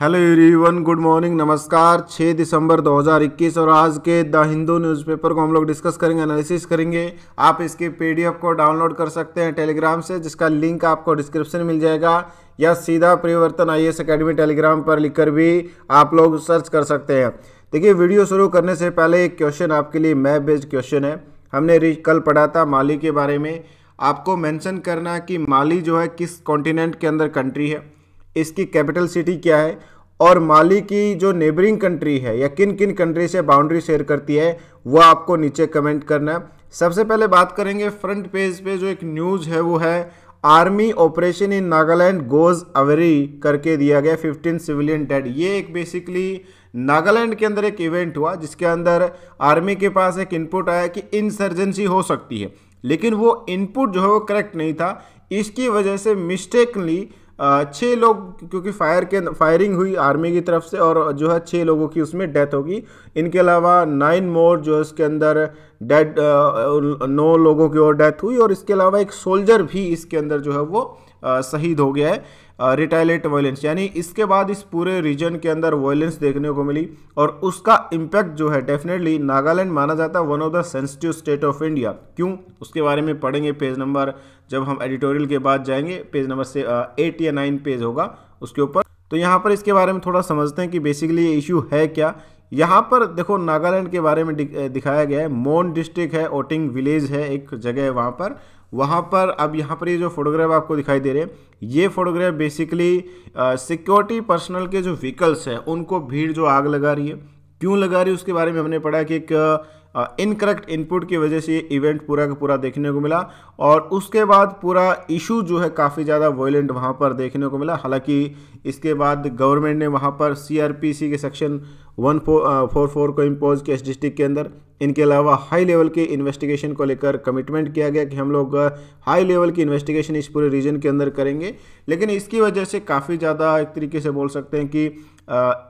Hello everyone good morning नमस्कार 6 दिसंबर 2021 और आज के द हिंदू न्यूज़पेपर को हम लोग डिस्कस करेंगे एनालिसिस करेंगे आप इसके पीडीएफ को डाउनलोड कर सकते हैं टेलीग्राम से जिसका लिंक आपको डिस्क्रिप्शन मिल जाएगा या सीधा परिवर्तन आई एस अकेडमी टेलीग्राम पर लिखकर भी आप लोग सर्च कर सकते हैं देखिए वीडियो शुरू करने से पहले एक क्वेश्चन आपके लिए मैप बेस्ड क्वेश्चन है हमने कल पढ़ा था माली के बारे में आपको मैंशन करना कि माली जो है किस कॉन्टिनेंट के अंदर कंट्री है इसकी कैपिटल सिटी क्या है और माली की जो नेबरिंग कंट्री है या किन किन कंट्री से बाउंड्री शेयर करती है वह आपको नीचे कमेंट करना है सबसे पहले बात करेंगे फ्रंट पेज पे जो एक न्यूज़ है वो है army operation in Nagaland goes awry करके दिया गया 15 सिविलियन डेड ये एक बेसिकली नागालैंड के अंदर एक इवेंट हुआ जिसके अंदर आर्मी के पास एक इनपुट आया कि इंसर्जेंसी हो सकती है लेकिन वो इनपुट जो है वो करेक्ट नहीं था इसकी वजह से मिस्टेकली छः लोग क्योंकि फायर के फायरिंग हुई आर्मी की तरफ से और जो है छः लोगों की उसमें डेथ होगी इनके अलावा नाइन मोर जो है इसके अंदर डेड नौ लोगों की और डेथ हुई और इसके अलावा एक सोल्जर भी इसके अंदर जो है वो शहीद हो गया है रिटायलेट वायलेंस यानी इसके बाद इस पूरे रीजन के अंदर वायलेंस देखने को मिली और उसका इम्पैक्ट जो है डेफिनेटली नागालैंड माना जाता है one of the sensitive state of India क्यों उसके बारे में पढ़ेंगे पेज नंबर जब हम एडिटोरियल के बाद जाएंगे पेज नंबर से एट या नाइन पेज होगा उसके ऊपर तो यहाँ पर इसके बारे में थोड़ा समझते हैं कि बेसिकली ये इशू है क्या यहाँ पर देखो नागालैंड के बारे में दिखाया गया है मोन डिस्ट्रिक्ट है ओटिंग विलेज है एक जगह है वहाँ पर वहाँ पर अब यहाँ पर ये यह जो फोटोग्राफ आपको दिखाई दे रहे हैं ये फोटोग्राफ बेसिकली सिक्योरिटी पर्सनल के जो व्हीकल्स हैं उनको भीड़ जो आग लगा रही है क्यों लगा रही है उसके बारे में हमने पढ़ा कि एक इनकरेक्ट इनपुट की वजह से ये इवेंट पूरा का पूरा देखने को मिला और उसके बाद पूरा इशू जो है काफ़ी ज़्यादा वोयलेंट वहाँ पर देखने को मिला हालांकि इसके बाद गवर्नमेंट ने वहाँ पर सीआरपीसी के सेक्शन वन फोर फोर को इम्पोज किया इस डिस्ट्रिक्ट के अंदर इनके अलावा हाई लेवल के इन्वेस्टिगेशन को लेकर कमिटमेंट किया गया कि हम लोग हाई लेवल की इन्वेस्टिगेशन इस पूरे रीजन के अंदर करेंगे लेकिन इसकी वजह से काफ़ी ज़्यादा एक तरीके से बोल सकते हैं कि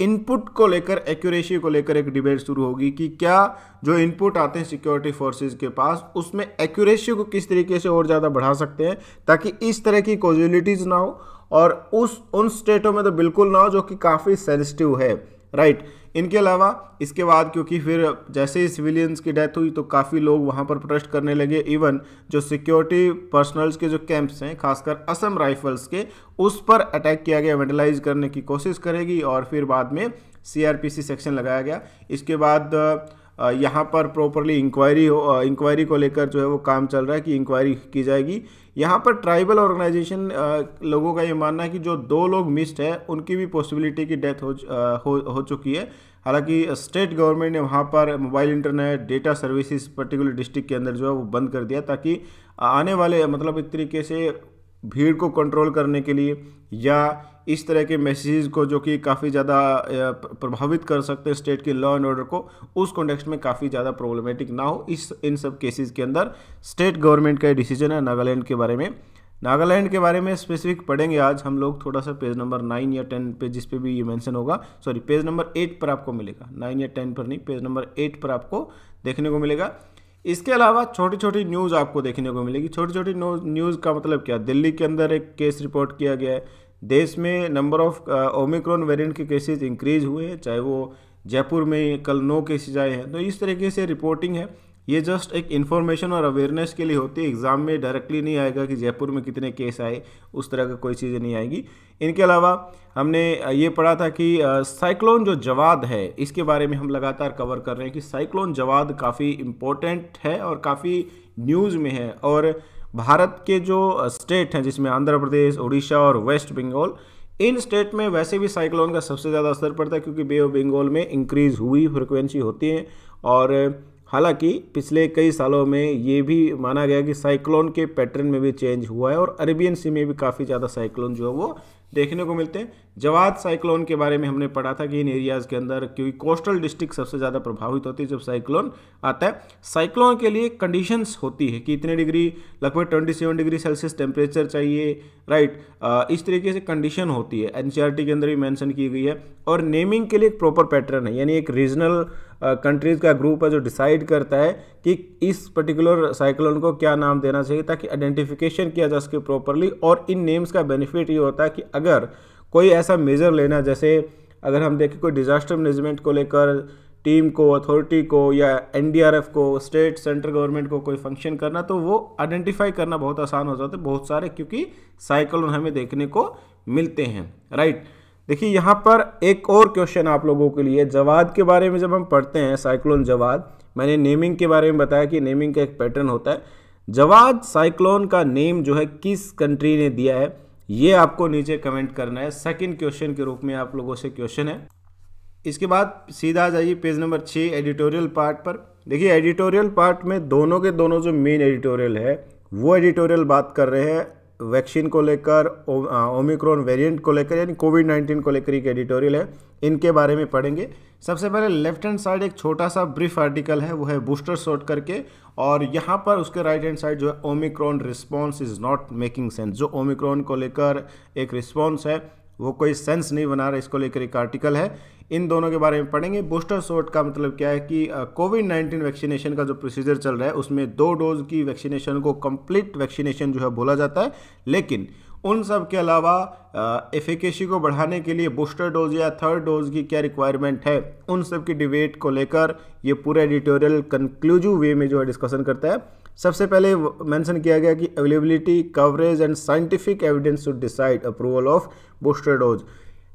इनपुट को लेकर एक्यूरेसी को लेकर एक डिबेट शुरू होगी कि क्या जो इनपुट आते हैं सिक्योरिटी फोर्सेज के पास उसमें एक्यूरेसी को किस तरीके से और ज़्यादा बढ़ा सकते हैं ताकि इस तरह की कॉजुलिटीज़ ना हो और उस उन स्टेटों में तो बिल्कुल ना हो जो कि काफ़ी सेंसिटिव है राइट इनके अलावा इसके बाद क्योंकि फिर जैसे ही सिविलियंस की डेथ हुई तो काफ़ी लोग वहाँ पर प्रोटेस्ट करने लगे इवन जो सिक्योरिटी पर्सनल्स के जो कैंप्स हैं खासकर असम राइफल्स के उस पर अटैक किया गया वेंडलाइज करने की कोशिश करेगी और फिर बाद में सीआरपीसी सेक्शन लगाया गया इसके बाद यहाँ पर प्रॉपरली इंक्वायरी हो इंक्वायरी को लेकर जो है वो काम चल रहा है कि इंक्वायरी की जाएगी यहाँ पर ट्राइबल ऑर्गेनाइजेशन लोगों का ये मानना है कि जो दो लोग मिस्ड है उनकी भी पॉसिबिलिटी की डेथ हो, हो हो चुकी है हालांकि स्टेट गवर्नमेंट ने वहाँ पर mobile internet data services particular district के अंदर जो है वो बंद कर दिया ताकि आने वाले मतलब एक तरीके से भीड़ को कंट्रोल करने के लिए या इस तरह के मैसेज को जो कि काफ़ी ज़्यादा प्रभावित कर सकते हैं स्टेट की लॉ एंड ऑर्डर को उस कॉन्टेक्स्ट में काफ़ी ज़्यादा प्रॉब्लमेटिक ना हो इस इन सब केसेस के अंदर स्टेट गवर्नमेंट का डिसीजन है नागालैंड के बारे में नागालैंड के बारे में स्पेसिफिक पढ़ेंगे आज हम लोग थोड़ा सा पेज नंबर नाइन या टेन पे जिस पे भी ये मेंशन होगा सॉरी पेज नंबर एट पर आपको मिलेगा नाइन या टेन पर नहीं पेज नंबर एट पर आपको देखने को मिलेगा इसके अलावा छोटी छोटी न्यूज़ आपको देखने को मिलेगी छोटी छोटी न्यूज़ का मतलब क्या दिल्ली के अंदर एक केस रिपोर्ट किया गया है देश में नंबर ऑफ ओमिक्रॉन वेरिएंट के केसेस इंक्रीज हुए हैं चाहे वो जयपुर में कल नौ केसेज आए हैं तो इस तरीके से रिपोर्टिंग है ये जस्ट एक इन्फॉर्मेशन और अवेयरनेस के लिए होती है एग्ज़ाम में डायरेक्टली नहीं आएगा कि जयपुर में कितने केस आए उस तरह का कोई चीज़ नहीं आएगी इनके अलावा हमने uh, ये पढ़ा था कि साइक्लोन uh, जो जवाद है इसके बारे में हम लगातार कवर कर रहे हैं कि साइक्लोन जवाद काफ़ी इम्पोर्टेंट है और काफ़ी न्यूज़ में है और भारत के जो स्टेट हैं जिसमें आंध्र प्रदेश उड़ीसा और वेस्ट बंगाल इन स्टेट में वैसे भी साइक्लोन का सबसे ज़्यादा असर पड़ता है क्योंकि बे ऑफ बंगाल में इंक्रीज़ हुई फ्रिक्वेंसी होती है और हालांकि पिछले कई सालों में ये भी माना गया कि साइक्लोन के पैटर्न में भी चेंज हुआ है और अरेबियन सी में भी काफ़ी ज़्यादा साइक्लोन जो है वो देखने को मिलते हैं जवाद साइक्लोन के बारे में हमने पढ़ा था कि इन एरियाज़ के अंदर क्योंकि कोस्टल डिस्ट्रिक्ट सबसे ज़्यादा प्रभावित होती है जब साइक्लोन आता है साइक्लोन के लिए कंडीशंस होती है कि इतने डिग्री लगभग 27 डिग्री सेल्सियस टेम्परेचर चाहिए राइट इस तरीके से कंडीशन होती है एन के अंदर भी मैंशन की गई है और नेमिंग के लिए एक प्रॉपर पैटर्न है यानी एक रीजनल कंट्रीज़ का ग्रुप है जो डिसाइड करता है कि इस पर्टिकुलर साइक्लोन को क्या नाम देना चाहिए ताकि आइडेंटिफिकेशन किया जा सके प्रॉपरली और इन नेम्स का बेनिफिट ये होता है कि अगर कोई ऐसा मेज़र लेना जैसे अगर हम देखें कोई डिज़ास्टर मैनेजमेंट को लेकर टीम को अथॉरिटी को या एन को स्टेट सेंट्रल गवर्नमेंट को कोई फंक्शन करना तो वो आइडेंटिफाई करना बहुत आसान हो जाता है बहुत सारे क्योंकि साइक्लोन हमें देखने को मिलते हैं राइट right? देखिए यहाँ पर एक और क्वेश्चन आप लोगों के लिए जवाद के बारे में जब हम पढ़ते हैं साइक्लोन जवाद मैंने नेमिंग के बारे में बताया कि नेमिंग का एक पैटर्न होता है जवाद साइक्लोन का नेम जो है किस कंट्री ने दिया है ये आपको नीचे कमेंट करना है सेकंड क्वेश्चन के रूप में आप लोगों से क्वेश्चन है इसके बाद सीधा आ जाइए पेज नंबर छः एडिटोरियल पार्ट पर देखिए एडिटोरियल पार्ट में दोनों के दोनों जो मेन एडिटोरियल है वो एडिटोरियल बात कर रहे हैं वैक्सीन को लेकर ओमिक्रॉन वेरिएंट को लेकर यानी कोविड नाइन्टीन को लेकर एक एडिटोरियल है इनके बारे में पढ़ेंगे सबसे पहले लेफ्ट हैंड साइड एक छोटा सा ब्रीफ आर्टिकल है वो है बूस्टर शॉट करके और यहाँ पर उसके राइट हैंड साइड जो है omicron response is not making sense जो ओमिक्रॉन को लेकर एक रिस्पॉन्स है वो कोई सेंस नहीं बना रहा इसको लेकर एक आर्टिकल है इन दोनों के बारे में पढ़ेंगे बूस्टर शॉट का मतलब क्या है कि कोविड नाइन्टीन वैक्सीनेशन का जो प्रोसीजर चल रहा है उसमें दो डोज की वैक्सीनेशन को कंप्लीट वैक्सीनेशन जो है बोला जाता है लेकिन उन सब के अलावा एफिकेसी को बढ़ाने के लिए बूस्टर डोज या थर्ड डोज की क्या रिक्वायरमेंट है उन सब की डिबेट को लेकर ये पूरा एडिटोरियल कंक्लूजिव वे में जो है डिस्कशन करता है सबसे पहले मेंशन किया गया कि availability coverage and scientific evidence to decide approval of booster dose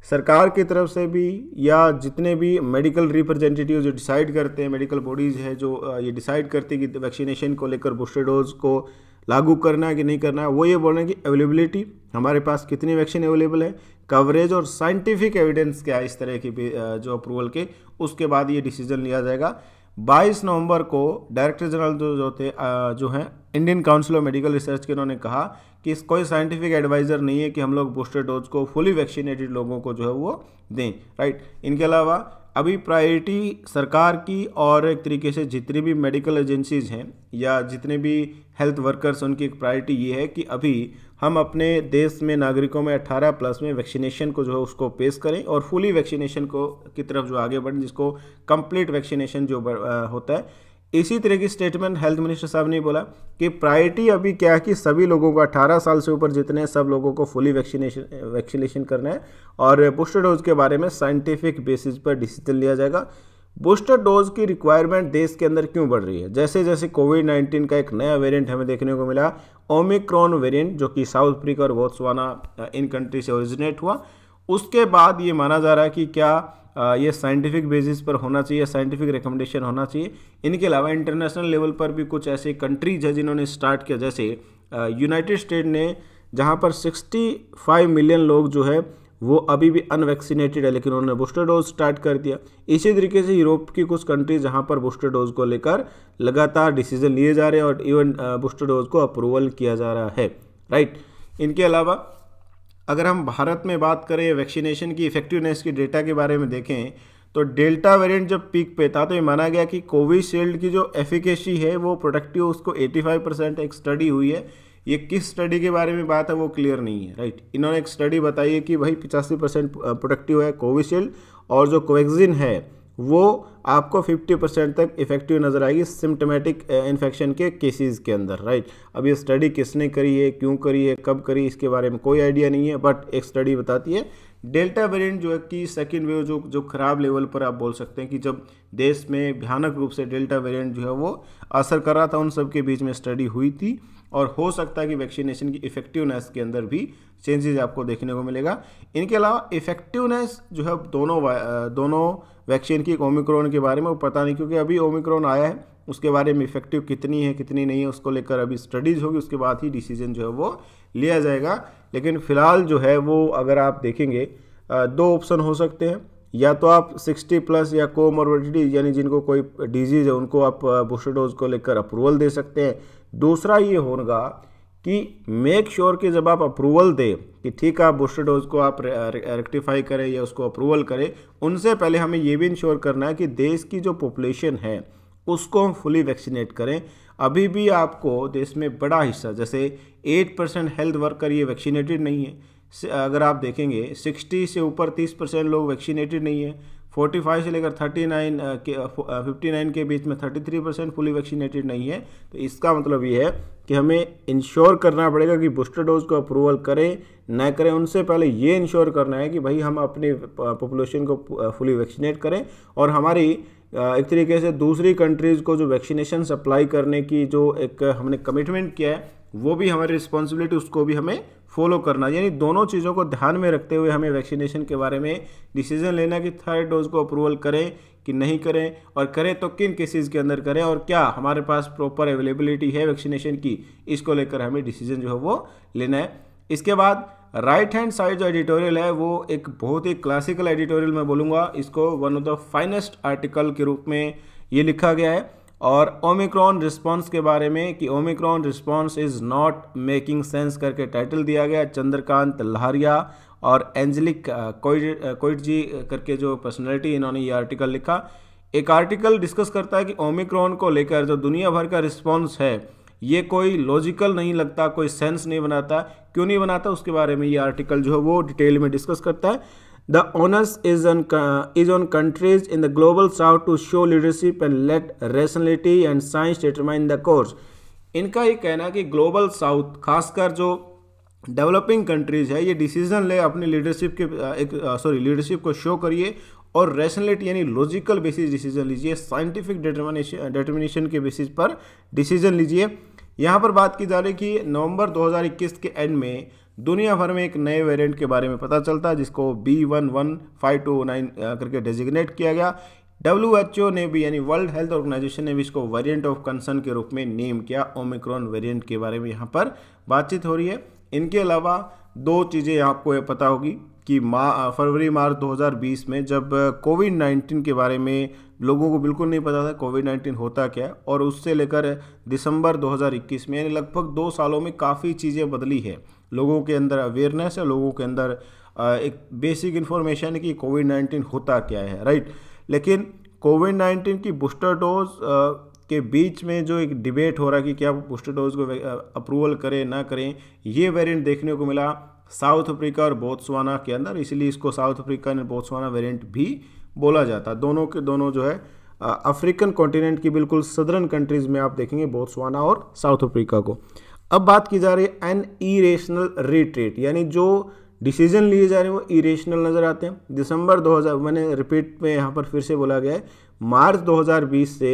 सरकार की तरफ से भी या जितने भी मेडिकल रिप्रेजेंटेटिव जो डिसाइड करते हैं मेडिकल बॉडीज़ है जो ये डिसाइड करते हैं कि वैक्सीनेशन को लेकर बूस्टर डोज को लागू करना है कि नहीं करना है वो ये बोल रहे हैं कि अवेलेबिलिटी हमारे पास कितनी वैक्सीन अवेलेबल है कवरेज और साइंटिफिक एविडेंस क्या है इस तरह की जो अप्रूवल के उसके बाद ये डिसीजन लिया जाएगा 22 नवंबर को डायरेक्टर जनरल जो जो थे जो हैं Indian council of medical research के उन्होंने कहा कि इस कोई साइंटिफिक एडवाइज़र नहीं है कि हम लोग बूस्टर डोज को फुली वैक्सीनेटेड लोगों को जो है वो दें राइट इनके अलावा अभी प्रायोरिटी सरकार की और एक तरीके से जितनी भी मेडिकल एजेंसीज़ हैं या जितने भी हेल्थ वर्कर्स उनकी एक प्रायोरिटी ये है कि अभी हम अपने देश में नागरिकों में 18 प्लस में वैक्सीनेशन को जो है उसको पेश करें और फुली वैक्सीनेशन को की तरफ जो आगे बढ़ें जिसको कंप्लीट वैक्सीनेशन जो होता है इसी तरह की स्टेटमेंट हेल्थ मिनिस्टर साहब ने बोला कि प्रायोरिटी अभी क्या है कि सभी लोगों को 18 साल से ऊपर जितने सब लोगों को फुली वैक्सीनेशन वैक्सीनेशन करना है और बूस्टर डोज के बारे में साइंटिफिक बेसिस पर डिसीजन लिया जाएगा बूस्टर डोज की रिक्वायरमेंट देश के अंदर क्यों बढ़ रही है जैसे जैसे कोविड नाइन्टीन का एक नया वेरिएंट हमें देखने को मिला ओमिक्रॉन वेरिएंट जो कि साउथ अफ्रीका और बोत्सवाना इन कंट्री से ओरिजिनेट हुआ उसके बाद ये माना जा रहा है कि क्या ये साइंटिफिक बेसिस पर होना चाहिए साइंटिफिक रिकमेंडेशन होना चाहिए इनके अलावा इंटरनेशनल लेवल पर भी कुछ ऐसे कंट्रीज है जिन्होंने स्टार्ट किया जैसे यूनाइटेड स्टेट ने जहाँ पर 65 मिलियन लोग जो है वो अभी भी अनवैक्सीनेटेड है लेकिन उन्होंने बूस्टर डोज स्टार्ट कर दिया इसी तरीके से यूरोप की कुछ कंट्रीज जहाँ पर बूस्टर डोज को लेकर लगातार डिसीजन लिए जा रहे हैं और इवन बूस्टर डोज को अप्रूवल किया जा रहा है राइट इनके अलावा अगर हम भारत में बात करें वैक्सीनेशन की इफेक्टिवनेस की डेटा के बारे में देखें तो डेल्टा वेरिएंट जब पीक पे था तो ये माना गया कि कोविशील्ड की जो एफिकेसी है वो प्रोडक्टिव उसको 85 परसेंट एक स्टडी हुई है ये किस स्टडी के बारे में बात है वो क्लियर नहीं है राइट इन्होंने एक स्टडी बताई है कि भाई पिचासी परसेंट प्रोडक्टिव है कोविशील्ड और जो कोवैक्सिन है वो आपको 50 परसेंट तक इफेक्टिव नज़र आएगी सिम्टोमेटिक इन्फेक्शन के केसेस के अंदर राइट अब ये स्टडी किसने करी है क्यों करी है कब करी इसके बारे में कोई आइडिया नहीं है बट एक स्टडी बताती है डेल्टा वेरिएंट जो है कि सेकेंड वेव जो जो खराब लेवल पर आप बोल सकते हैं कि जब देश में भयानक रूप से डेल्टा वेरियंट जो है वो असर कर रहा था उन सब के बीच में स्टडी हुई थी और हो सकता है कि वैक्सीनेशन की इफेक्टिवनेस के अंदर भी चेंजेस आपको देखने को मिलेगा इनके अलावा इफेक्टिवनेस जो है दोनों दोनों वैक्सीन की ओमिक्रोन के बारे में वो पता नहीं क्योंकि अभी ओमिक्रोन आया है उसके बारे में इफेक्टिव कितनी है कितनी नहीं है उसको लेकर अभी स्टडीज़ होगी उसके बाद ही डिसीजन जो है वो लिया जाएगा लेकिन फ़िलहाल जो है वो अगर आप देखेंगे दो ऑप्शन हो सकते हैं या तो आप 60 प्लस या कोमोर्बिडिटी यानी जिनको कोई डिजीज़ है उनको आप बूस्टर डोज को लेकर अप्रूवल दे सकते हैं दूसरा ये होगा कि मेक श्योर sure कि जब आप अप्रूवल दें कि ठीक है बूस्टर डोज को आप रेक्टिफाई करें या उसको अप्रूवल करें उनसे पहले हमें ये भी इंश्योर करना है कि देश की जो पॉपुलेशन है उसको हम फुली वैक्सीनेट करें अभी भी आपको देश में बड़ा हिस्सा जैसे 8 परसेंट हेल्थ वर्कर ये वैक्सीनेटेड नहीं है अगर आप देखेंगे 60 से ऊपर 30 परसेंट लोग वैक्सीनेटेड नहीं है फोर्टी फाइव से लेकर थर्टी नाइन के फिफ्टी नाइन के बीच में thirty three percent fully vaccinated नहीं है तो इसका मतलब ये है कि हमें इंश्योर करना पड़ेगा कि बूस्टर डोज को अप्रूवल करें ना करें उनसे पहले ये इंश्योर करना है कि भाई हम अपने पॉपुलेशन को फुली वैक्सीनेट करें और हमारी एक तरीके से दूसरी कंट्रीज़ को जो वैक्सीनेशन सप्लाई करने की जो एक हमने कमिटमेंट किया है वो भी हमारी रिस्पॉन्सिबिलिटी उसको भी हमें फॉलो करना यानी दोनों चीज़ों को ध्यान में रखते हुए हमें वैक्सीनेशन के बारे में डिसीजन लेना कि थर्ड डोज को अप्रूवल करें कि नहीं करें और करें तो किन केसेस के अंदर करें और क्या हमारे पास प्रॉपर अवेलेबिलिटी है वैक्सीनेशन की इसको लेकर हमें डिसीजन जो है वो लेना है इसके बाद राइट हैंड साइड जो एडिटोरियल है वो एक बहुत ही क्लासिकल एडिटोरियल मैं बोलूँगा इसको one of the finest article के रूप में ये लिखा गया है और ओमिक्रॉन रिस्पांस के बारे में कि omicron response is not making sense करके टाइटल दिया गया चंद्रकांत लहरिया और एंजलिक कोइट जी करके जो पर्सनैलिटी इन्होंने ये आर्टिकल लिखा एक आर्टिकल डिस्कस करता है कि ओमिक्रॉन को लेकर जो दुनिया भर का रिस्पॉन्स है ये कोई लॉजिकल नहीं लगता कोई सेंस नहीं बनाता क्यों नहीं बनाता उसके बारे में ये आर्टिकल जो है वो डिटेल में डिस्कस करता है The onus is on, uh, is on countries in the global south to show leadership and let rationality and science determine the course. इनका ये कहना कि ग्लोबल साउथ खासकर जो डेवलपिंग कंट्रीज़ है ये डिसीजन ले अपनी लीडरशिप के एक सॉरी लीडरशिप को शो करिए और रेशनलिटी यानी लॉजिकल बेसिस डिसीजन लीजिए साइंटिफिक डिटर्मिनेशन डिटर्मिनेशन के बेसिस पर डिसीजन लीजिए यहाँ पर बात की जा रही कि नवंबर 2021 के एंड में दुनिया भर में एक नए वेरिएंट के बारे में पता चलता है जिसको B one one five two nine करके डेजिग्नेट किया गया डब्ल्यू एच ओ ने भी यानी वर्ल्ड हेल्थ ऑर्गेनाइजेशन ने भी इसको वेरिएंट ऑफ कंसर्न के रूप में नेम किया ओमिक्रॉन वेरिएंट के बारे में यहाँ पर बातचीत हो रही है इनके अलावा दो चीज़ें आपको पता होगी कि मा फरवरी मार्च 2020 में जब कोविड 19 के बारे में लोगों को बिल्कुल नहीं पता था कोविड 19 होता क्या और उससे लेकर दिसंबर 2021 में यानी लगभग दो सालों में काफ़ी चीज़ें बदली है लोगों के अंदर अवेयरनेस है लोगों के अंदर एक बेसिक इन्फॉर्मेशन है कि कोविड 19 होता क्या है राइट लेकिन कोविड 19 की बूस्टर डोज के बीच में जो एक डिबेट हो रहा कि क्या बूस्टर डोज को अप्रूवल करें ना करें ये वेरिएंट देखने को मिला साउथ अफ्रीका और बोत्सवाना के अंदर इसलिए इसको South Africa and Botswana variant भी बोला जाता है दोनों के दोनों जो है अफ्रीकन कॉन्टिनेंट की बिल्कुल सदरन कंट्रीज़ में आप देखेंगे बोत्सवाना और साउथ अफ्रीका को अब बात की जा रही है एन इरेशनल रिट्रीट यानी जो डिसीजन लिए जा रहे हैं वो इरेशनल नज़र आते हैं दिसंबर 2000 मैंने रिपीट में यहाँ पर फिर से बोला गया है मार्च 2020 से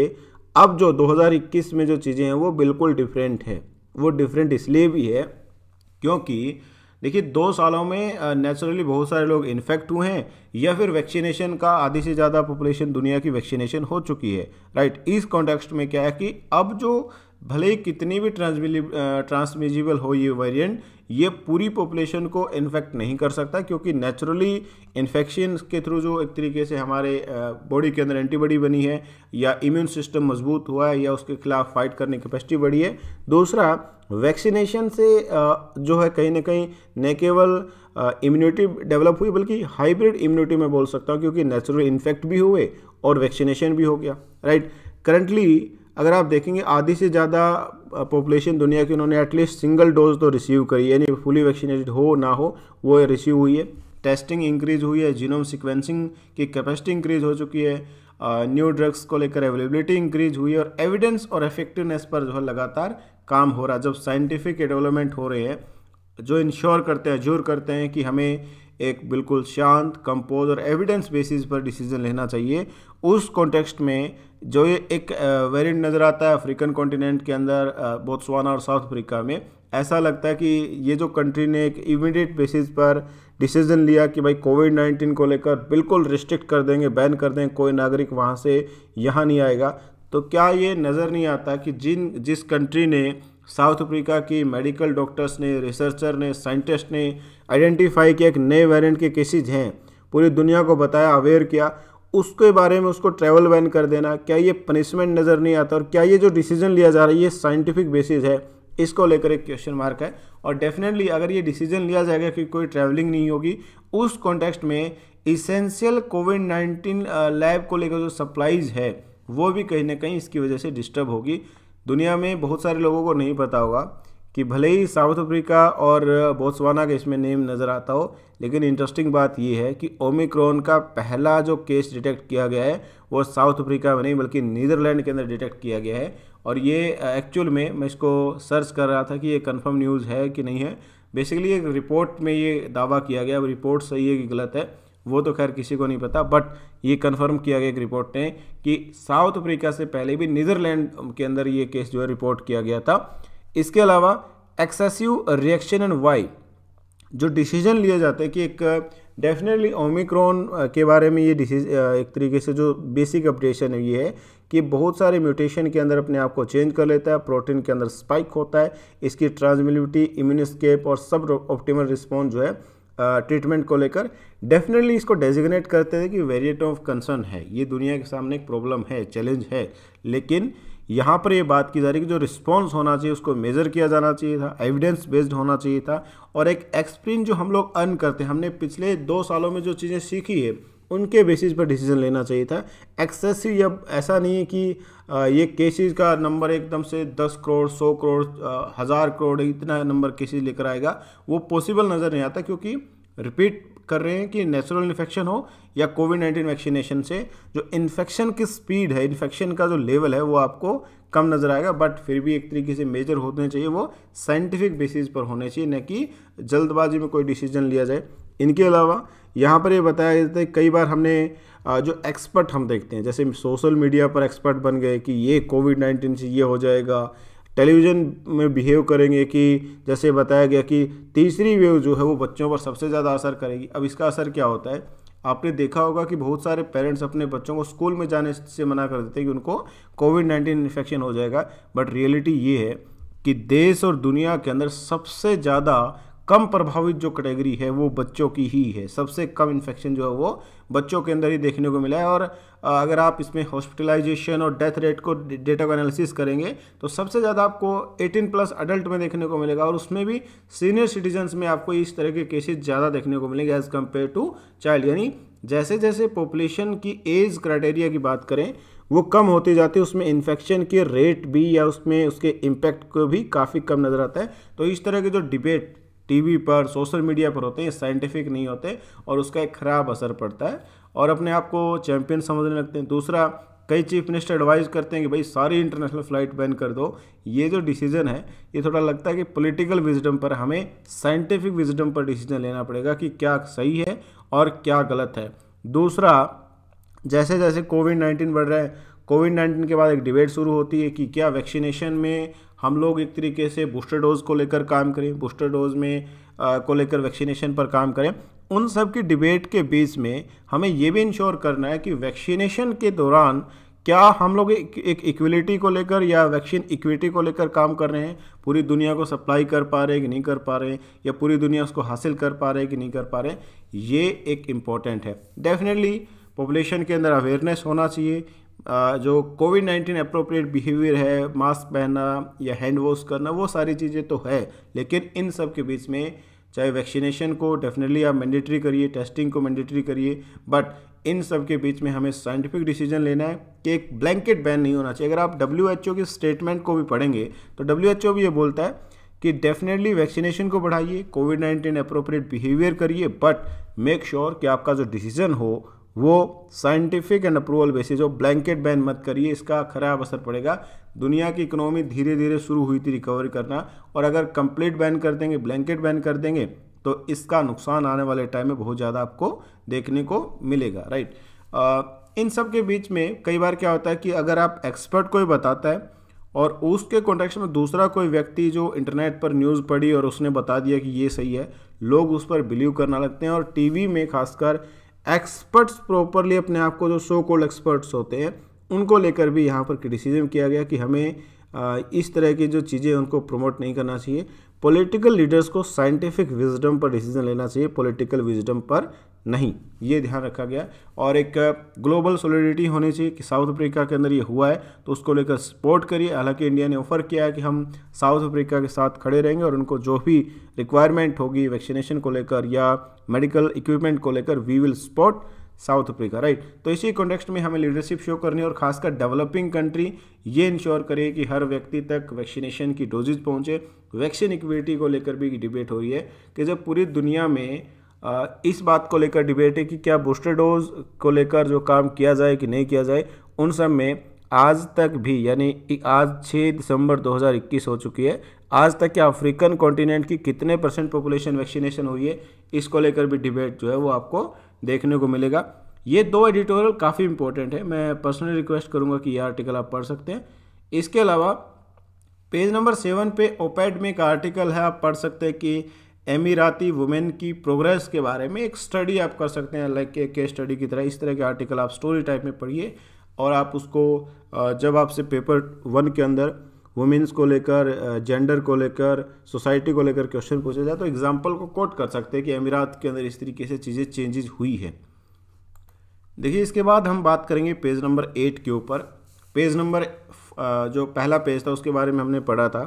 अब जो 2021 में जो चीज़ें हैं वो बिल्कुल डिफरेंट है वो डिफरेंट इसलिए भी है क्योंकि देखिए दो सालों में नेचुरली बहुत सारे लोग इन्फेक्ट हुए हैं या फिर वैक्सीनेशन का आधी से ज़्यादा पॉपुलेशन दुनिया की वैक्सीनेशन हो चुकी है राइट इस कॉन्टेक्स्ट में क्या है कि अब जो भले ही कितनी भी ट्रांसमिजिबल हो ये वेरिएंट ये पूरी पॉपुलेशन को इन्फेक्ट नहीं कर सकता क्योंकि नेचुरली इन्फेक्शन के थ्रू जो एक तरीके से हमारे बॉडी के अंदर एंटीबॉडी बनी है या इम्यून सिस्टम मजबूत हुआ है या उसके खिलाफ फाइट करने की कैपेसिटी बढ़ी है दूसरा वैक्सीनेशन से जो है कहीं ना कहीं न केवल इम्यूनिटी डेवलप हुई बल्कि हाइब्रिड इम्यूनिटी मैं बोल सकता हूँ क्योंकि नेचुरल इन्फेक्ट भी हुए और वैक्सीनेशन भी हो गया राइट करंटली अगर आप देखेंगे आधी से ज़्यादा पॉपुलेशन दुनिया की उन्होंने एटलीस्ट सिंगल डोज तो रिसीव करी यानी फुली वैक्सीनेटेड हो ना हो वो रिसीव हुई है टेस्टिंग इंक्रीज हुई है जीनोम सिक्वेंसिंग की कैपेसिटी इंक्रीज हो चुकी है न्यू ड्रग्स को लेकर अवेलेबिलिटी इंक्रीज हुई है और एविडेंस और इफेक्टिवनेस पर जो है लगातार काम हो रहा है जब साइंटिफिक डेवलपमेंट हो रहे हैं जो इंश्योर करते हैं जोर करते हैं कि हमें एक बिल्कुल शांत कंपोज और एविडेंस बेसिस पर डिसीजन लेना चाहिए उस कॉन्टेक्स्ट में जो ये एक वेरिएंट नज़र आता है अफ्रीकन कॉन्टिनेंट के अंदर बोत्सवाना और साउथ अफ्रीका में ऐसा लगता है कि ये जो कंट्री ने एक इमीडिएट बेसिस पर डिसीजन लिया कि भाई कोविड नाइन्टीन को लेकर बिल्कुल रिस्ट्रिक्ट कर देंगे बैन कर देंगे कोई नागरिक वहाँ से यहाँ नहीं आएगा तो क्या ये नज़र नहीं आता कि जिन जिस कंट्री ने साउथ अफ्रीका की मेडिकल डॉक्टर्स ने रिसर्चर ने साइंटिस्ट ने आइडेंटिफाई किया एक नए वेरिएंट के केसेज हैं पूरी दुनिया को बताया अवेयर किया उसके बारे में उसको ट्रैवल बैन कर देना क्या ये पनिशमेंट नज़र नहीं आता और क्या ये जो डिसीजन लिया जा रहा है ये साइंटिफिक बेसिस है इसको लेकर एक क्वेश्चन मार्क है और डेफिनेटली अगर ये डिसीजन लिया जाएगा कि कोई ट्रैवलिंग नहीं होगी उस कॉन्टेक्स्ट में इसेंशियल कोविड नाइन्टीन लैब को लेकर जो सप्लाईज है वो भी कहीं ना कहीं इसकी वजह से डिस्टर्ब होगी दुनिया में बहुत सारे लोगों को नहीं पता होगा कि भले ही साउथ अफ्रीका और बोत्सवाना का इसमें नेम नज़र आता हो लेकिन इंटरेस्टिंग बात यह है कि ओमिक्रॉन का पहला जो केस डिटेक्ट किया गया है वो साउथ अफ्रीका में नहीं बल्कि नीदरलैंड के अंदर डिटेक्ट किया गया है और ये एक्चुअल में मैं इसको सर्च कर रहा था कि ये कंफर्म न्यूज़ है कि नहीं है बेसिकली एक रिपोर्ट में ये दावा किया गया रिपोर्ट सही है कि गलत है वो तो खैर किसी को नहीं पता बट ये कंफर्म किया गया एक रिपोर्ट ने कि साउथ अफ्रीका से पहले भी नीदरलैंड के अंदर ये केस जो है रिपोर्ट किया गया था इसके अलावा एक्सेसिव रिएक्शन एंड वाई जो डिसीजन लिए जाते हैं कि एक डेफिनेटली ओमिक्रॉन के बारे में ये डिसीज एक तरीके से जो बेसिक अपडेशन है ये है कि बहुत सारे म्यूटेशन के अंदर अपने आप को चेंज कर लेता है प्रोटीन के अंदर स्पाइक होता है इसकी ट्रांसमिलिटी इम्यूनस्केप और सब ऑप्टिमल रिस्पॉन्स जो है ट्रीटमेंट को लेकर डेफिनेटली इसको डेजिग्नेट करते थे कि वेरिएट ऑफ कंसर्न है ये दुनिया के सामने एक प्रॉब्लम है चैलेंज है लेकिन यहाँ पर ये बात की जा रही है कि जो रिस्पॉन्स होना चाहिए उसको मेज़र किया जाना चाहिए था एविडेंस बेस्ड होना चाहिए था और एक एक्सपीरियंस जो हम लोग अर्न करते हैं हमने पिछले दो सालों में जो चीज़ें सीखी है उनके बेसिस पर डिसीजन लेना चाहिए था एक्सेसिव या ऐसा नहीं है कि ये केसेस का नंबर एकदम से 10 करोड़ 100 करोड़ हज़ार करोड़ इतना नंबर केसेस लेकर आएगा वो पॉसिबल नज़र नहीं आता क्योंकि रिपीट कर रहे हैं कि नेचुरल इन्फेक्शन हो या कोविड नाइन्टीन वैक्सीनेशन से जो इन्फेक्शन की स्पीड है इन्फेक्शन का जो लेवल है वो आपको कम नज़र आएगा बट फिर भी एक तरीके से मेजर होने चाहिए वो साइंटिफिक बेसिस पर होने चाहिए न कि जल्दबाजी में कोई डिसीजन लिया जाए इनके अलावा यहाँ पर ये बताया जाता है कई बार हमने जो एक्सपर्ट हम देखते हैं जैसे सोशल मीडिया पर एक्सपर्ट बन गए कि ये कोविड नाइन्टीन से ये हो जाएगा टेलीविज़न में बिहेव करेंगे कि जैसे बताया गया कि तीसरी वेव जो है वो बच्चों पर सबसे ज़्यादा असर करेगी अब इसका असर क्या होता है आपने देखा होगा कि बहुत सारे पेरेंट्स अपने बच्चों को स्कूल में जाने से मना कर देते हैं कि उनको कोविड नाइन्टीन इन्फेक्शन हो जाएगा बट रियलिटी ये है कि देश और दुनिया के अंदर सबसे ज़्यादा कम प्रभावित जो कैटेगरी है वो बच्चों की ही है सबसे कम इन्फेक्शन जो है वो बच्चों के अंदर ही देखने को मिला है और अगर आप इसमें हॉस्पिटलाइजेशन और डेथ रेट को डेटा का एनालिसिस करेंगे तो सबसे ज़्यादा आपको 18 प्लस अडल्ट में देखने को मिलेगा और उसमें भी सीनियर सिटीजन्स में आपको इस तरह के केसेज ज़्यादा देखने को मिलेंगे एज़ कम्पेयर टू चाइल्ड यानी जैसे जैसे पॉपुलेशन की एज क्राइटेरिया की बात करें वो कम होती जाती है उसमें इन्फेक्शन के रेट भी या उसमें उसके इम्पैक्ट को भी काफ़ी कम नज़र आता है तो इस तरह के जो डिबेट टीवी पर सोशल मीडिया पर होते हैं साइंटिफिक नहीं होते और उसका एक ख़राब असर पड़ता है और अपने आप को चैंपियन समझने लगते हैं दूसरा कई चीफ मिनिस्टर एडवाइज़ करते हैं कि भाई सारी इंटरनेशनल फ़्लाइट बैन कर दो ये जो डिसीजन है ये थोड़ा लगता है कि पॉलिटिकल विजडम पर हमें साइंटिफिक विजडम पर डिसीजन लेना पड़ेगा कि क्या सही है और क्या गलत है दूसरा जैसे जैसे कोविड नाइन्टीन बढ़ रहा है कोविड नाइन्टीन के बाद एक डिबेट शुरू होती है कि क्या वैक्सीनेशन में हम लोग एक तरीके से बूस्टर डोज को लेकर काम करें बूस्टर डोज में आ, को लेकर वैक्सीनेशन पर काम करें उन सब की डिबेट के बीच में हमें ये भी इंश्योर करना है कि वैक्सीनेशन के दौरान क्या हम लोग एक, इक्विलिटी को लेकर या वैक्सीन इक्विटी को लेकर काम कर रहे हैं पूरी दुनिया को सप्लाई कर पा रहे हैं कि नहीं कर पा रहे हैं या पूरी दुनिया उसको हासिल कर पा रहे कि नहीं कर पा रहे ये एक इम्पॉर्टेंट है डेफिनेटली पॉपुलेशन के अंदर अवेयरनेस होना चाहिए जो कोविड नाइन्टीन अप्रोप्रिएट बिहेवियर है मास्क पहनना या हैंड वॉश करना वो सारी चीज़ें तो है लेकिन इन सब के बीच में चाहे वैक्सीनेशन को डेफिनेटली आप मैंडेटरी करिए टेस्टिंग को मैंडेटरी करिए बट इन सब के बीच में हमें साइंटिफिक डिसीजन लेना है कि एक ब्लैंकेट बैन नहीं होना चाहिए अगर आप डब्ल्यू के स्टेटमेंट को भी पढ़ेंगे तो डब्ल्यू भी ये बोलता है कि डेफिनेटली वैक्सीनेशन को बढ़ाइए कोविड नाइन्टीन अप्रोप्रिएट बिहेवियर करिए बट मेक श्योर कि आपका जो डिसीजन हो वो साइंटिफिक एंड अप्रूवल बेसिस जो ब्लैंकेट बैन मत करिए इसका खराब असर पड़ेगा दुनिया की इकोनॉमी धीरे धीरे शुरू हुई थी रिकवरी करना और अगर कंप्लीट बैन कर देंगे ब्लैंकेट बैन कर देंगे तो इसका नुकसान आने वाले टाइम में बहुत ज़्यादा आपको देखने को मिलेगा राइट आ, इन सब के बीच में कई बार क्या होता है कि अगर आप एक्सपर्ट कोई बताता है और उसके कॉन्टेक्स में दूसरा कोई व्यक्ति जो इंटरनेट पर न्यूज़ पढ़ी और उसने बता दिया कि ये सही है लोग उस पर बिलीव करना लगते हैं और टीवी में खासकर एक्सपर्ट्स प्रॉपरली अपने आप को जो सो कॉल्ड एक्सपर्ट्स होते हैं उनको लेकर भी यहाँ पर क्रिटिसिज्म किया गया कि हमें इस तरह की जो चीज़ें उनको प्रमोट नहीं करना चाहिए पॉलिटिकल लीडर्स को साइंटिफिक विजडम पर डिसीजन लेना चाहिए पॉलिटिकल विजडम पर नहीं ये ध्यान रखा गया और एक ग्लोबल सॉलिडिटी होनी चाहिए कि साउथ अफ्रीका के अंदर ये हुआ है तो उसको लेकर सपोर्ट करिए हालांकि इंडिया ने ऑफर किया है कि हम साउथ अफ्रीका के साथ खड़े रहेंगे और उनको जो भी रिक्वायरमेंट होगी वैक्सीनेशन को लेकर या मेडिकल इक्विपमेंट को लेकर we will support South Africa right तो इसी कॉन्टेक्स्ट में हमें लीडरशिप शो करनी है और खासकर डेवलपिंग कंट्री ये इंश्योर करे कि हर व्यक्ति तक वैक्सीनेशन की डोजेज पहुंचे वैक्सीन इक्विटी को लेकर भी डिबेट हो रही है कि जब पूरी दुनिया में इस बात को लेकर डिबेट है कि क्या बूस्टर डोज को लेकर जो काम किया जाए कि नहीं किया जाए उन सब में आज तक भी यानी आज 6 दिसंबर 2021 हो चुकी है आज तक के अफ्रीकन कॉन्टिनेंट की कितने परसेंट पॉपुलेशन वैक्सीनेशन हुई है इसको लेकर भी डिबेट जो है वो आपको देखने को मिलेगा ये दो एडिटोरियल काफ़ी इंपॉर्टेंट है मैं पर्सनली रिक्वेस्ट करूँगा कि ये आर्टिकल आप पढ़ सकते हैं इसके अलावा पेज नंबर सेवन पे ओपैड में एक आर्टिकल है आप पढ़ सकते हैं कि एमिराती वुमेन की प्रोग्रेस के बारे में एक स्टडी आप कर सकते हैं लाइक एक स्टडी की तरह इस तरह के आर्टिकल आप स्टोरी टाइप में पढ़िए और आप उसको जब आपसे पेपर वन के अंदर वुमेंस को लेकर जेंडर को लेकर सोसाइटी को लेकर क्वेश्चन पूछा जाए तो एग्जाम्पल को कोट कर सकते हैं कि अमीरात के अंदर इस तरीके से चीज़ें चेंजेज हुई है देखिए इसके बाद हम बात करेंगे पेज नंबर एट के ऊपर पेज नंबर जो पहला पेज था उसके बारे में हमने पढ़ा था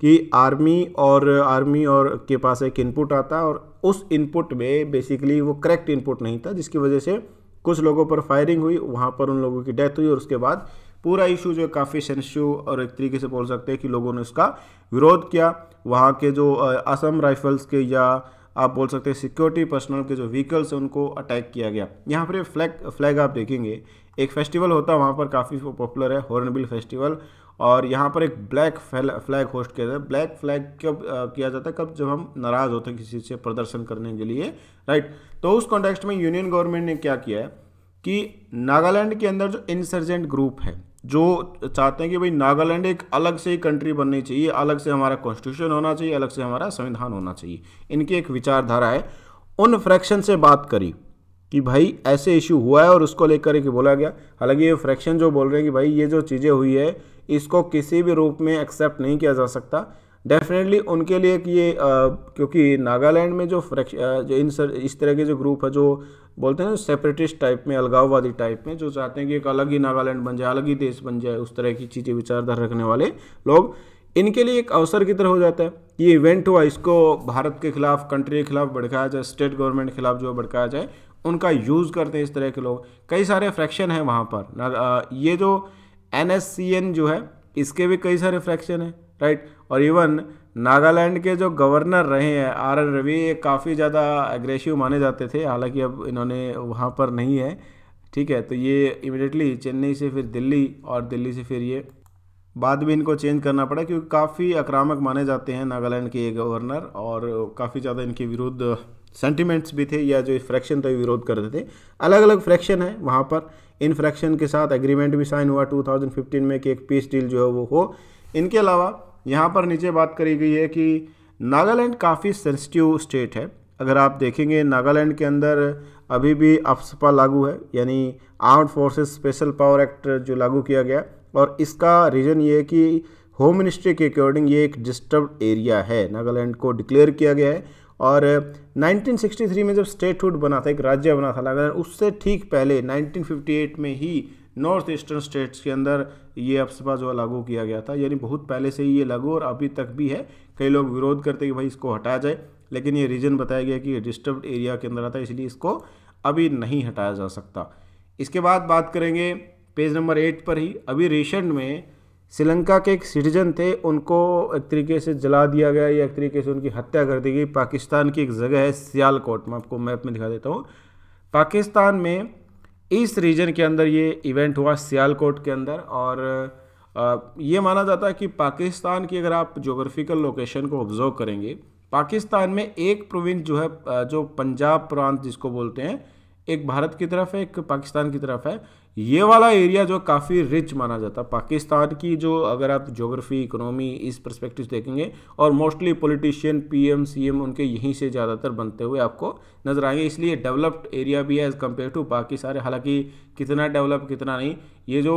कि आर्मी और आर्मी और के पास एक इनपुट आता और उस इनपुट में बेसिकली वो करेक्ट इनपुट नहीं था जिसकी वजह से कुछ लोगों पर फायरिंग हुई वहाँ पर उन लोगों की डेथ हुई और उसके बाद पूरा इशू जो है काफ़ी सेंसिटिव और एक तरीके से बोल सकते हैं कि लोगों ने उसका विरोध किया वहाँ के जो असम राइफल्स के या आप बोल सकते हैं सिक्योरिटी पर्सनल के जो व्हीकल्स हैं उनको अटैक किया गया यहाँ पर फ्लैग फ्लैग आप देखेंगे एक फेस्टिवल होता है वहाँ पर काफ़ी पॉपुलर है हॉर्नबिल फेस्टिवल और यहाँ पर एक ब्लैक फ्लैग होस्ट किया जाता है ब्लैक फ्लैग कब किया जाता है कब जब हम नाराज़ होते हैं किसी से प्रदर्शन करने के लिए राइट तो उस कॉन्टेक्स्ट में यूनियन गवर्नमेंट ने क्या किया है कि नागालैंड के अंदर जो इंसर्जेंट ग्रुप है जो चाहते हैं कि भाई नागालैंड एक अलग से ही कंट्री बननी चाहिए अलग से हमारा कॉन्स्टिट्यूशन होना चाहिए अलग से हमारा संविधान होना चाहिए इनकी एक विचारधारा है उन फ्रैक्शन से बात करी कि भाई ऐसे इश्यू हुआ है और उसको लेकर के बोला गया हालांकि ये फ्रैक्शन जो बोल रहे हैं कि भाई ये जो चीज़ें हुई है इसको किसी भी रूप में एक्सेप्ट नहीं किया जा सकता डेफिनेटली उनके लिए कि ये आ, क्योंकि नागालैंड में जो जो इन सर इस तरह के जो ग्रुप है जो बोलते हैं ना सेपरेटिस्ट टाइप में अलगाववादी टाइप में जो चाहते हैं कि एक अलग ही नागालैंड बन जाए अलग ही देश बन जाए उस तरह की चीज़ें विचारधारा रखने वाले लोग इनके लिए एक अवसर की तरह हो जाता है ये इवेंट हुआ इसको भारत के खिलाफ कंट्री के खिलाफ भड़काया जाए स्टेट गवर्नमेंट के खिलाफ जो भड़काया जाए उनका यूज़ करते हैं इस तरह के लोग कई सारे फ्रैक्शन हैं वहाँ पर ये जो एन जो है इसके भी कई सारे फ्रैक्शन हैं राइट और इवन नागालैंड के जो गवर्नर रहे हैं आर एन रवि ये काफ़ी ज़्यादा एग्रेसिव माने जाते थे हालांकि अब इन्होंने वहाँ पर नहीं है ठीक है तो ये इमिडिएटली चेन्नई से फिर दिल्ली और दिल्ली से फिर ये बाद में इनको चेंज करना पड़ा क्योंकि काफ़ी आक्रामक माने जाते हैं नागालैंड के ये गवर्नर और काफ़ी ज़्यादा इनके विरुद्ध सेंटिमेंट्स भी थे या जो फ्रैक्शन थे विरोध करते थे अलग अलग फ्रैक्शन है वहाँ पर इन फ्रैक्शन के साथ एग्रीमेंट भी साइन हुआ 2015 में कि एक पीस डील जो है वो हो इनके अलावा यहाँ पर नीचे बात करी गई है कि नागालैंड काफ़ी सेंसिटिव स्टेट है अगर आप देखेंगे नागालैंड के अंदर अभी भी अफसपा लागू है यानी armed forces special power act जो लागू किया गया और इसका रीज़न ये है कि होम मिनिस्ट्री के अकॉर्डिंग ये एक डिस्टर्ब एरिया है नागालैंड को डिक्लेयर किया गया है और 1963 में जब स्टेटहुड बना था एक राज्य बना था लगातार उससे ठीक पहले 1958 में ही नॉर्थ ईस्टर्न स्टेट्स के अंदर ये अफसपा जो लागू किया गया था यानी बहुत पहले से ही ये लागू और अभी तक भी है कई लोग विरोध करते कि भाई इसको हटाया जाए लेकिन ये रीजन बताया गया कि डिस्टर्ब एरिया के अंदर आता है इसलिए इसको अभी नहीं हटाया जा सकता इसके बाद बात करेंगे पेज नंबर एट पर ही अभी रिसेंट में श्रीलंका के एक सिटीजन थे उनको एक तरीके से जला दिया गया या एक तरीके से उनकी हत्या कर दी गई पाकिस्तान की एक जगह है सियालकोट मैं आपको मैप में दिखा देता हूँ पाकिस्तान में इस रीजन के अंदर ये इवेंट हुआ सियालकोट के अंदर और ये माना जाता है कि पाकिस्तान की अगर आप जोग्राफिकल लोकेशन को ऑब्जर्व करेंगे पाकिस्तान में एक प्रोविंस जो है जो पंजाब प्रांत जिसको बोलते हैं एक भारत की तरफ है एक पाकिस्तान की तरफ है ये वाला एरिया जो काफ़ी रिच माना जाता है पाकिस्तान की जो अगर आप ज्योग्राफी इकोनॉमी इस परस्पेक्टिव देखेंगे और मोस्टली पॉलिटिशियन पीएम सीएम उनके यहीं से ज़्यादातर बनते हुए आपको नज़र आएंगे इसलिए डेवलप्ड एरिया भी है एज़ कम्पेयर टू बाकी सारे हालांकि कितना डेवलप कितना नहीं ये जो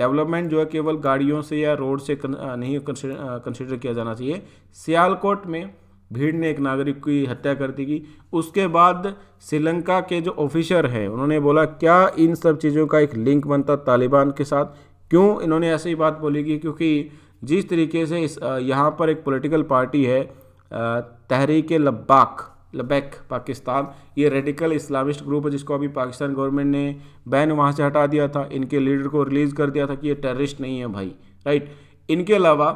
डेवलपमेंट जो है केवल गाड़ियों से या रोड से नहीं कंसिडर किया जाना चाहिए सियालकोट में भीड़ ने एक नागरिक की हत्या कर दी गई उसके बाद श्रीलंका के जो ऑफिसर हैं उन्होंने बोला क्या इन सब चीज़ों का एक लिंक बनता तालिबान के साथ क्यों इन्होंने ऐसी बात बोली कि क्योंकि जिस तरीके से इस यहाँ पर एक पॉलिटिकल पार्टी है तहरीक लब्बाक लबैक पाकिस्तान ये रेडिकल इस्लामिस्ट ग्रुप है जिसको अभी पाकिस्तान गवर्नमेंट ने बैन वहाँ से हटा दिया था इनके लीडर को रिलीज़ कर दिया था कि ये टेररिस्ट नहीं है भाई राइट इनके अलावा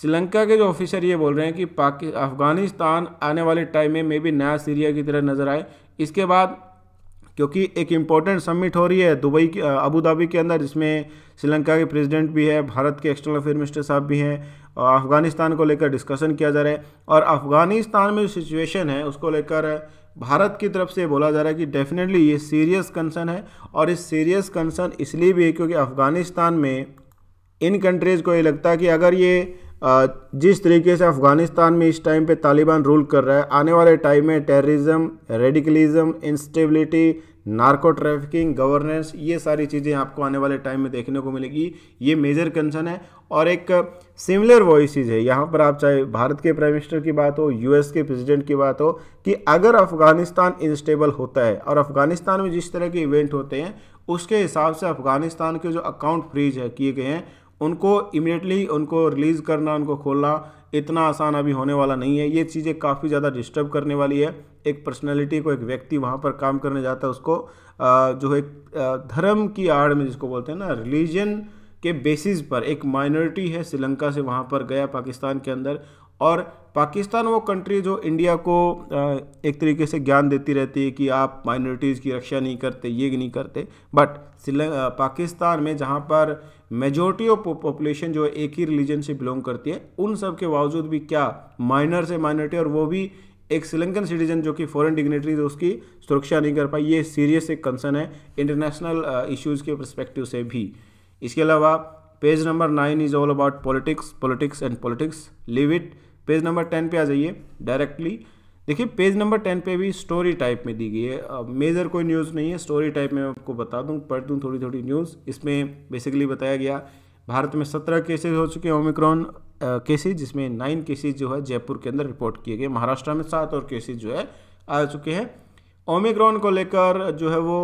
श्रीलंका के जो ऑफिसर ये बोल रहे हैं कि पाकि अफ़गानिस्तान आने वाले टाइम में मे भी नया सीरिया की तरह नज़र आए इसके बाद क्योंकि एक इम्पॉर्टेंट समिट हो रही है दुबई के अबू धाबी के अंदर जिसमें श्रीलंका के प्रेसिडेंट भी है भारत के एक्सटर्नल अफेयर मिनिस्टर साहब भी हैं और अफ़गानिस्तान को लेकर डिस्कशन किया जा रहा है और अफ़गानिस्तान में जो सिचुएशन है उसको लेकर भारत की तरफ से बोला जा रहा है कि डेफिनेटली ये सीरियस कंसर्न है और इस सीरियस कंसर्न इसलिए भी है क्योंकि अफ़गानिस्तान में इन कंट्रीज़ को ये लगता है कि अगर ये जिस तरीके से अफ़गानिस्तान में इस टाइम पे तालिबान रूल कर रहा है आने वाले टाइम में terrorism radicalism instability narco trafficking governance ये सारी चीज़ें आपको आने वाले टाइम में देखने को मिलेगी ये मेजर कंसर्न है और एक सिमिलर वॉइसिज है यहाँ पर आप चाहे भारत के प्राइम मिनिस्टर की बात हो यूएस के प्रेसिडेंट की बात हो कि अगर अफ़गानिस्तान इंस्टेबल होता है और अफ़गानिस्तान में जिस तरह के इवेंट होते हैं उसके हिसाब से अफ़गानिस्तान के जो अकाउंट फ्रीज है किए गए हैं उनको इमिडिएटली उनको रिलीज़ करना उनको खोलना इतना आसान अभी होने वाला नहीं है ये चीज़ें काफ़ी ज़्यादा डिस्टर्ब करने वाली है एक पर्सनैलिटी को एक व्यक्ति वहाँ पर काम करने जाता है उसको जो एक धर्म की आड़ में जिसको बोलते हैं ना रिलीजन के बेसिस पर एक माइनॉरिटी है श्रीलंका से वहाँ पर गया पाकिस्तान के अंदर और पाकिस्तान वो कंट्री जो इंडिया को एक तरीके से ज्ञान देती रहती है कि आप माइनॉरिटीज़ की रक्षा नहीं करते ये नहीं करते बट पाकिस्तान में जहाँ पर मेजोरिटी ऑफ पॉपुलेशन जो है एक ही रिलीजन से बिलोंग करती है उन सब के बावजूद भी क्या माइनर से माइनॉरिटी और वो भी एक श्रीलंकन सिटीजन जो कि फॉरेन डिग्नेटरी उसकी सुरक्षा नहीं कर पाई ये सीरियस एक कंसर्न है इंटरनेशनल इश्यूज़ uh, के परस्पेक्टिव से भी इसके अलावा page number nine is all about politics politics and politics live it page number ten पे आ जाइए डायरेक्टली देखिए पेज नंबर टेन पे भी स्टोरी टाइप में दी गई है मेजर कोई न्यूज़ नहीं है स्टोरी टाइप में आपको बता दूँ पढ़ दूँ थोड़ी थोड़ी न्यूज़ इसमें बेसिकली बताया गया भारत में सत्रह केसेज हो चुके हैं ओमिक्रॉन केसेज जिसमें नाइन केसेज जो है जयपुर के अंदर रिपोर्ट किए गए महाराष्ट्र में सात और केसेज जो है आ चुके हैं ओमिक्रॉन को लेकर जो है वो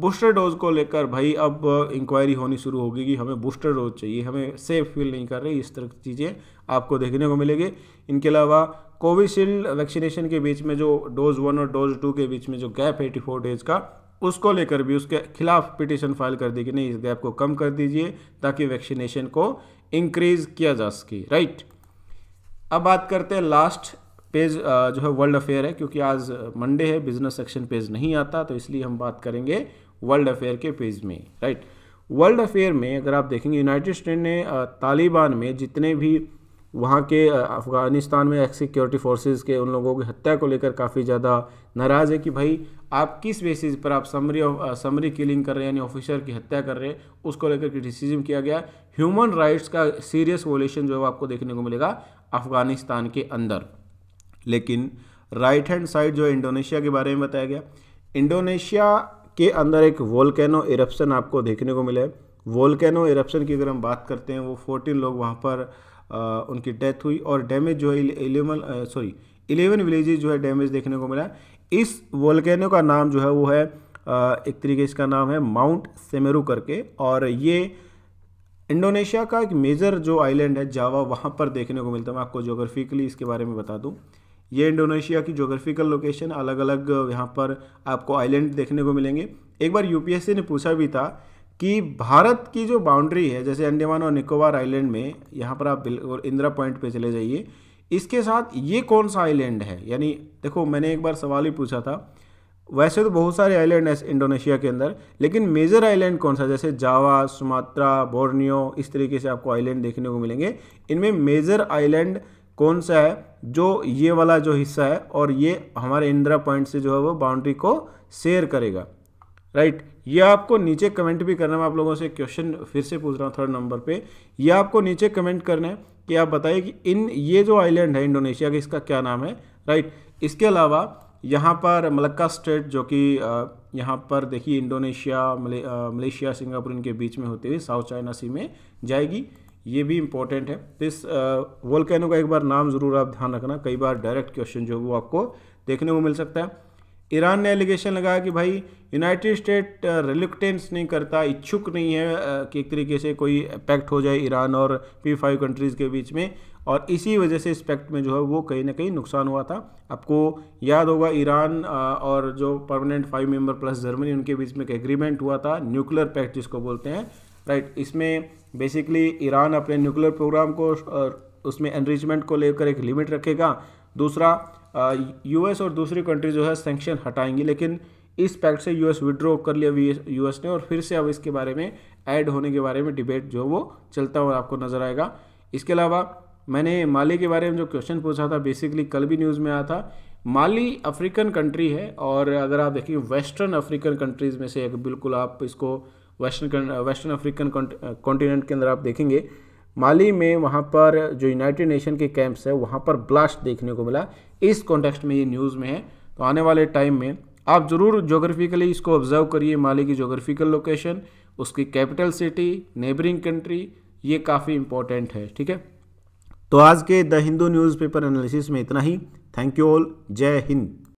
बूस्टर डोज को लेकर भाई अब इंक्वायरी होनी शुरू होगी कि हमें बूस्टर डोज चाहिए हमें सेफ फील नहीं कर रही इस तरह की चीज़ें आपको देखने को मिलेंगे इनके अलावा कोविशील्ड वैक्सीनेशन के बीच में जो डोज वन और डोज टू के बीच में जो गैप है एटी फोर डेज का उसको लेकर भी उसके खिलाफ पिटिशन फाइल कर दी कि नहीं इस गैप को कम कर दीजिए ताकि वैक्सीनेशन को इंक्रीज किया जा सके राइट अब बात करते हैं लास्ट पेज जो है वर्ल्ड अफेयर है क्योंकि आज मंडे है बिजनेस सेक्शन पेज नहीं आता तो इसलिए हम बात करेंगे वर्ल्ड अफेयर के पेज में राइट वर्ल्ड अफेयर में अगर आप देखेंगे यूनाइटेड स्टेट ने तालिबान में जितने भी वहाँ के अफ़गानिस्तान में एक्स सिक्योरिटी फोर्सेज़ के उन लोगों की हत्या को लेकर काफ़ी ज़्यादा नाराज़ है कि भाई आप किस बेसिस पर आप समरी समरी किलिंग कर रहे हैं यानी ऑफिसर की हत्या कर रहे हैं उसको लेकर क्रिटिसिज्म किया गया ह्यूमन राइट्स का सीरियस वोलेशन जो है आपको देखने को मिलेगा अफ़गानिस्तान के अंदर लेकिन राइट हैंड साइड जो है इंडोनेशिया के बारे में बताया गया इंडोनेशिया के अंदर एक वोल्केनो इरप्शन आपको देखने को मिला है वोल्केनो इरप्शन की अगर हम बात करते हैं वो फोर्टीन लोग वहाँ पर उनकी डेथ हुई और डैमेज जो है इलेवन सॉरी इलेवन विलेज जो है डैमेज देखने को मिला इस वोल्केनो का नाम जो है वो है एक तरीके इसका नाम है माउंट सेमेरू करके और ये इंडोनेशिया का एक मेजर जो आइलैंड है जावा वहाँ पर देखने को मिलता है मैं आपको जोग्राफिकली इसके बारे में बता दूँ ये इंडोनेशिया की जोग्राफिकल लोकेशन अलग अलग यहाँ पर आपको आइलैंड देखने को मिलेंगे एक बार यूपीएससी ने पूछा भी था कि भारत की जो बाउंड्री है जैसे अंडमान और निकोबार आइलैंड में यहाँ पर आप और इंदिरा पॉइंट पे चले जाइए इसके साथ ये कौन सा आइलैंड है यानी देखो मैंने एक बार सवाल ही पूछा था वैसे तो बहुत सारे आइलैंड हैं इंडोनेशिया के अंदर लेकिन मेजर आइलैंड कौन सा जैसे जावा सुमात्रा बोर्नियो इस तरीके से आपको आइलैंड देखने को मिलेंगे इनमें मेजर आइलैंड कौन सा है जो ये वाला जो हिस्सा है और ये हमारे इंदिरा पॉइंट से जो है वो बाउंड्री को शेयर करेगा राइट ये आपको नीचे कमेंट भी करना है मैं आप लोगों से क्वेश्चन फिर से पूछ रहा हूँ थर्ड नंबर पे ये आपको नीचे कमेंट करना है कि आप बताइए कि इन ये जो आइलैंड है इंडोनेशिया का इसका क्या नाम है राइट इसके अलावा यहाँ पर मलक्का स्टेट जो कि यहाँ पर देखिए इंडोनेशिया मले, मलेशिया सिंगापुर इनके बीच में होते हुए साउथ चाइना सी में जाएगी ये भी इम्पोर्टेंट है तो इस वोल्केनो का एक बार नाम ज़रूर आप ध्यान रखना कई बार डायरेक्ट क्वेश्चन जो वो आपको देखने को मिल सकता है ईरान ने एलिगेशन लगाया कि भाई यूनाइटेड स्टेट रिलुक्टेंस नहीं करता इच्छुक नहीं है uh, कि एक तरीके से कोई पैक्ट हो जाए ईरान और पी फाइव कंट्रीज़ के बीच में और इसी वजह से इस पैक्ट में जो है वो कहीं ना कहीं नुकसान हुआ था आपको याद होगा ईरान uh, और जो permanent five member plus Germany उनके बीच में एक एग्रीमेंट हुआ था न्यूक्लियर पैक्ट जिसको बोलते हैं राइट इसमें बेसिकली ईरान अपने न्यूक्लियर प्रोग्राम को उसमें एनरिचमेंट को लेकर एक लिमिट रखेगा दूसरा यूएस और दूसरी कंट्री जो है सेंक्शन हटाएंगी लेकिन इस पैक्ट से यूएस विड्रॉ कर लिया यूएस ने और फिर से अब इसके बारे में ऐड होने के बारे में डिबेट जो वो चलता हुआ आपको नजर आएगा इसके अलावा मैंने माली के बारे में जो क्वेश्चन पूछा था बेसिकली कल भी न्यूज़ में आया था माली अफ्रीकन कंट्री है और अगर आप देखिए वेस्टर्न अफ्रीकन कंट्रीज़ में से एक बिल्कुल आप इसको वेस्टर्न वेस्टर्न अफ्रीकन कॉन्टिनेंट के अंदर आप देखेंगे माली में वहाँ पर जो यूनाइटेड नेशन के कैंप्स है वहाँ पर ब्लास्ट देखने को मिला इस कॉन्टेक्स्ट में ये न्यूज़ में है तो आने वाले टाइम में आप ज़रूर जोग्राफिकली इसको ऑब्जर्व करिए माली की जोग्राफिकल लोकेशन उसकी कैपिटल सिटी नेबरिंग कंट्री ये काफ़ी इंपॉर्टेंट है ठीक है तो आज के द हिंदू न्यूज़पेपर एनालिसिस में इतना ही थैंक यू ऑल जय हिंद